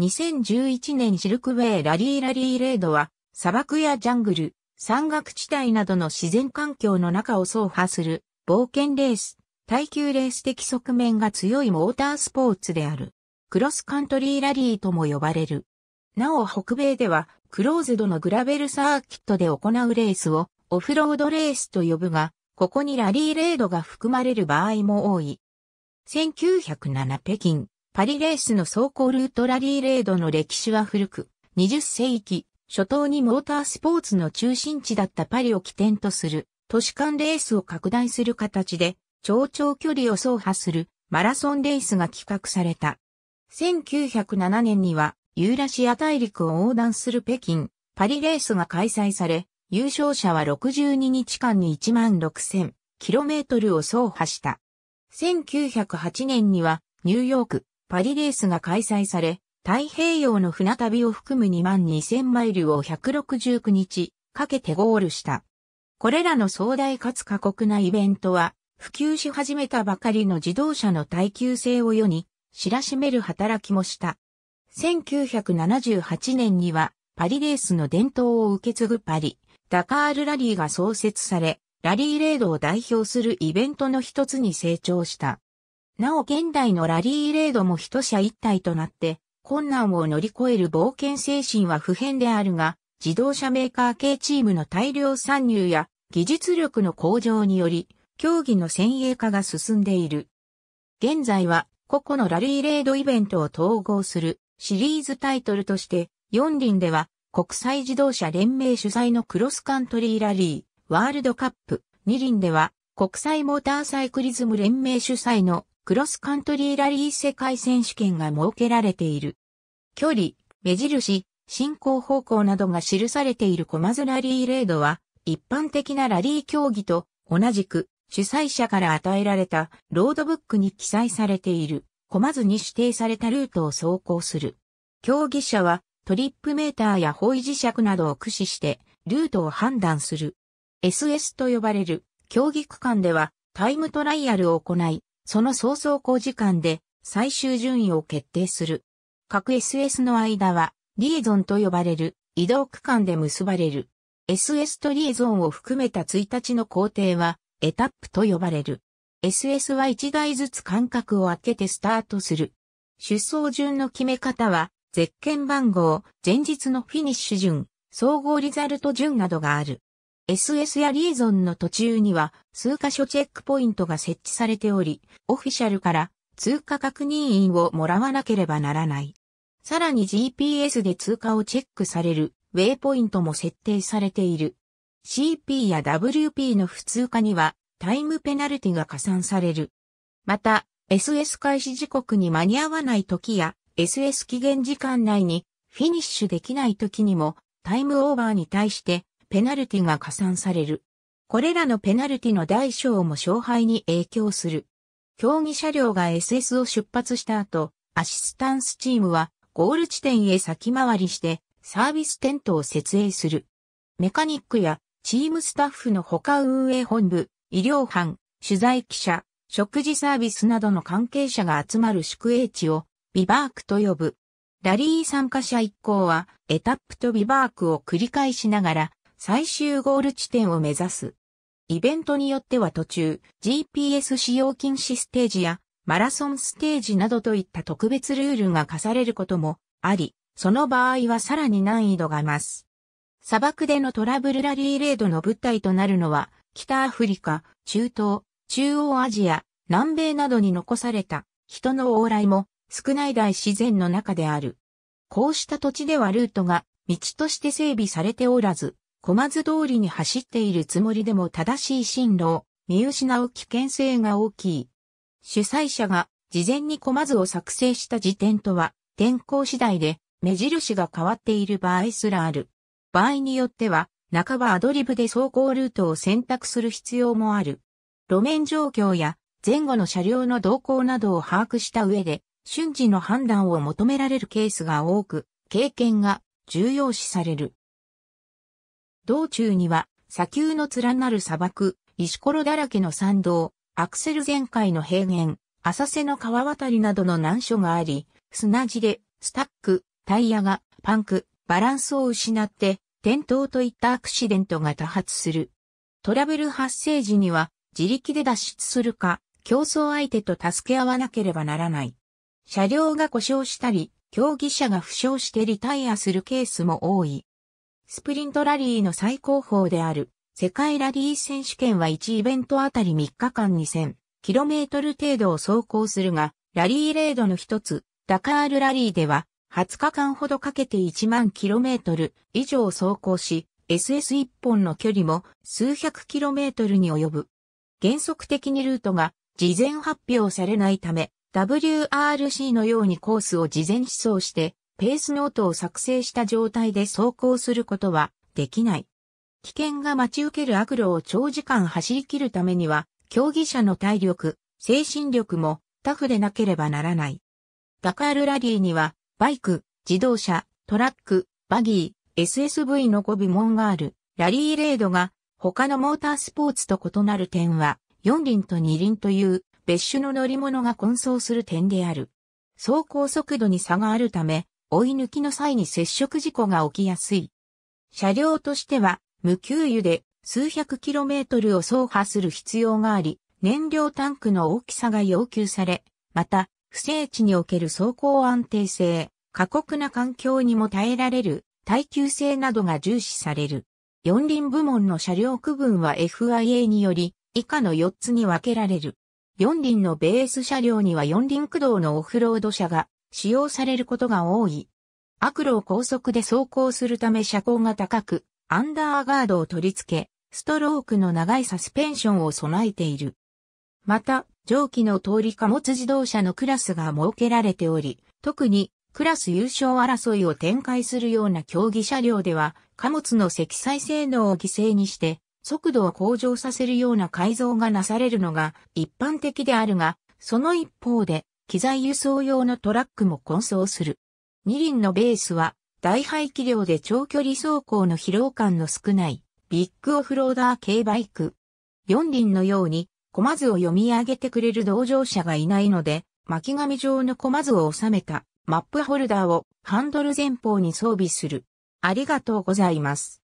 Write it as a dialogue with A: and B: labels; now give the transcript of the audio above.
A: 2011年シルクウェイラリーラリーレードは、砂漠やジャングル、山岳地帯などの自然環境の中を走破する冒険レース、耐久レース的側面が強いモータースポーツである。クロスカントリーラリーとも呼ばれる。なお北米ではクローズドのグラベルサーキットで行うレースをオフロードレースと呼ぶが、ここにラリーレードが含まれる場合も多い。1907北京、パリレースの走行ルートラリーレードの歴史は古く、20世紀、初頭にモータースポーツの中心地だったパリを起点とする、都市間レースを拡大する形で、超長距離を走破するマラソンレースが企画された。1907年には、ユーラシア大陸を横断する北京、パリレースが開催され、優勝者は62日間に1万6000 km を走破した。1908年には、ニューヨーク、パリレースが開催され、太平洋の船旅を含む2万2000マイルを169日かけてゴールした。これらの壮大かつ過酷なイベントは、普及し始めたばかりの自動車の耐久性を世に知らしめる働きもした。1978年にはパリレースの伝統を受け継ぐパリ、ダカールラリーが創設され、ラリーレードを代表するイベントの一つに成長した。なお現代のラリーレードも一社一体となって、困難を乗り越える冒険精神は不変であるが、自動車メーカー系チームの大量参入や技術力の向上により、競技の先鋭化が進んでいる。現在は、個々のラリーレードイベントを統合するシリーズタイトルとして、四輪では国際自動車連盟主催のクロスカントリーラリー、ワールドカップ、二輪では国際モーターサイクリズム連盟主催のクロスカントリーラリー世界選手権が設けられている。距離、目印、進行方向などが記されているコマズラリーレードは、一般的なラリー競技と同じく主催者から与えられたロードブックに記載されているコマズに指定されたルートを走行する。競技者はトリップメーターや方位磁石などを駆使してルートを判断する。SS と呼ばれる競技区間ではタイムトライアルを行い、その総走行時間で最終順位を決定する。各 SS の間は、リエゾンと呼ばれる移動区間で結ばれる。SS とリエゾンを含めた1日の工程は、エタップと呼ばれる。SS は1台ずつ間隔を空けてスタートする。出走順の決め方は、ゼッケン番号、前日のフィニッシュ順、総合リザルト順などがある。SS やリーゾンの途中には数箇所チェックポイントが設置されており、オフィシャルから通過確認員をもらわなければならない。さらに GPS で通過をチェックされるウェイポイントも設定されている。CP や WP の普通化にはタイムペナルティが加算される。また、SS 開始時刻に間に合わない時や SS 期限時間内にフィニッシュできない時にもタイムオーバーに対してペナルティが加算される。これらのペナルティの大小も勝敗に影響する。競技車両が SS を出発した後、アシスタンスチームはゴール地点へ先回りしてサービステントを設営する。メカニックやチームスタッフの他運営本部、医療班、取材記者、食事サービスなどの関係者が集まる宿営地をビバークと呼ぶ。ラリー参加者一行はエタップとビバークを繰り返しながら最終ゴール地点を目指す。イベントによっては途中、GPS 使用禁止ステージやマラソンステージなどといった特別ルールが課されることもあり、その場合はさらに難易度が増す。砂漠でのトラブルラリーレードの舞台となるのは、北アフリカ、中東、中央アジア、南米などに残された人の往来も少ない大自然の中である。こうした土地ではルートが道として整備されておらず、小松通りに走っているつもりでも正しい進路を見失う危険性が大きい。主催者が事前に小松を作成した時点とは天候次第で目印が変わっている場合すらある。場合によっては、半ばアドリブで走行ルートを選択する必要もある。路面状況や前後の車両の動向などを把握した上で、瞬時の判断を求められるケースが多く、経験が重要視される。道中には、砂丘の連なる砂漠、石ころだらけの山道、アクセル全開の平原、浅瀬の川渡りなどの難所があり、砂地で、スタック、タイヤが、パンク、バランスを失って、転倒といったアクシデントが多発する。トラブル発生時には、自力で脱出するか、競争相手と助け合わなければならない。車両が故障したり、競技者が負傷してリタイアするケースも多い。スプリントラリーの最高峰である世界ラリー選手権は1イベントあたり3日間 2000km 程度を走行するが、ラリーレードの一つ、ダカールラリーでは20日間ほどかけて1万 km 以上走行し、SS1 本の距離も数百 km に及ぶ。原則的にルートが事前発表されないため、WRC のようにコースを事前思想してペースノートを作成した状態で走行することはできない。危険が待ち受ける悪路を長時間走り切るためには、競技者の体力、精神力もタフでなければならない。ダカールラリーには、バイク、自動車、トラック、バギー、SSV の5部門がある、ラリーレードが、他のモータースポーツと異なる点は、4輪と2輪という別種の乗り物が混走する点である。走行速度に差があるため、追い抜きの際に接触事故が起きやすい。車両としては、無給油で数百キロメートルを走破する必要があり、燃料タンクの大きさが要求され、また、不整地における走行安定性、過酷な環境にも耐えられる耐久性などが重視される。四輪部門の車両区分は FIA により、以下の4つに分けられる。四輪のベース車両には四輪駆動のオフロード車が使用されることが多い。悪路を高速で走行するため車高が高く、アンダーガードを取り付け、ストロークの長いサスペンションを備えている。また、上記の通り貨物自動車のクラスが設けられており、特にクラス優勝争いを展開するような競技車両では、貨物の積載性能を犠牲にして、速度を向上させるような改造がなされるのが一般的であるが、その一方で、機材輸送用のトラックも混走する。二輪のベースは、大排気量で長距離走行の疲労感の少ない、ビッグオフローダー系バイク。四輪のように、コ図を読み上げてくれる同乗者がいないので、巻紙状のコ図を収めたマップホルダーをハンドル前方に装備する。ありがとうございます。